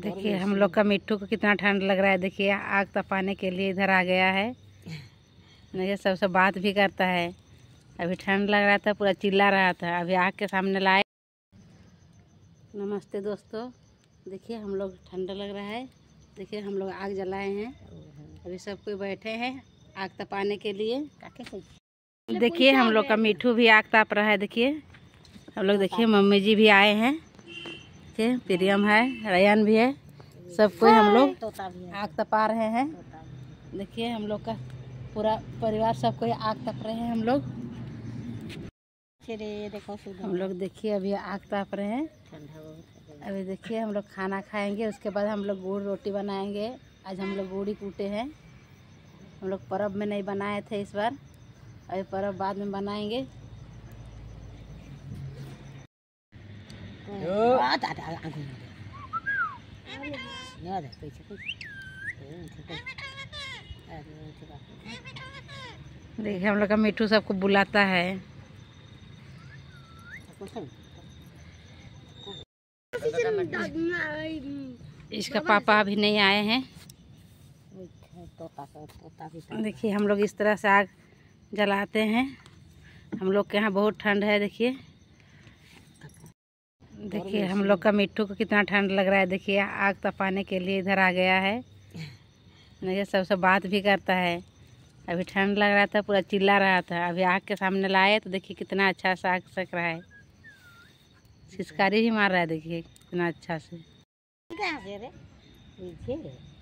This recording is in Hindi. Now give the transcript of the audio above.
देखिए हम लोग का मिट्टू को कितना ठंड लग रहा है देखिए आग तपाने के लिए इधर आ गया है नहीं सबसे बात भी करता है अभी ठंड लग रहा था पूरा चिल्ला रहा था अभी आग के सामने लाए नमस्ते दोस्तों देखिए हम लोग ठंडा लग रहा है देखिए हम लोग आग जलाए हैं अभी सब कोई बैठे हैं आग तपाने के लिए देखिए हम लोग का मिठू भी आग ताप रहा है देखिए हम लोग देखिए मम्मी जी भी आए हैं थे प्रियम है रैन भी है सब कोई हम लोग आग तपा रहे हैं देखिए हम लोग का पूरा परिवार सब कोई आग तप रहे हैं हम लोग देखो हम लोग देखिए अभी आग ताप रहे हैं अभी देखिए हम लोग खाना खाएंगे उसके बाद हम लोग गुड़ रोटी बनाएंगे आज हम लोग गुड़ी कूटे हैं हम लोग पर्व में नहीं बनाए थे इस बार अभी पर्व बाद में बनाएंगे देखिए हम लोग का मिठू सबको बुलाता है इसका पापा अभी नहीं आए हैं देखिए हम लोग इस तरह से आग जलाते हैं हम लोग के यहाँ बहुत ठंड है देखिए देखिए हम लोग का मिट्टू को कितना ठंड लग रहा है देखिए आग तपाने के लिए इधर आ गया है देखिए सबसे बात भी करता है अभी ठंड लग रहा था पूरा चिल्ला रहा था अभी आग के सामने लाए तो देखिए कितना अच्छा सा आग सक रहा है सिस्कारी भी मार रहा है देखिए कितना अच्छा से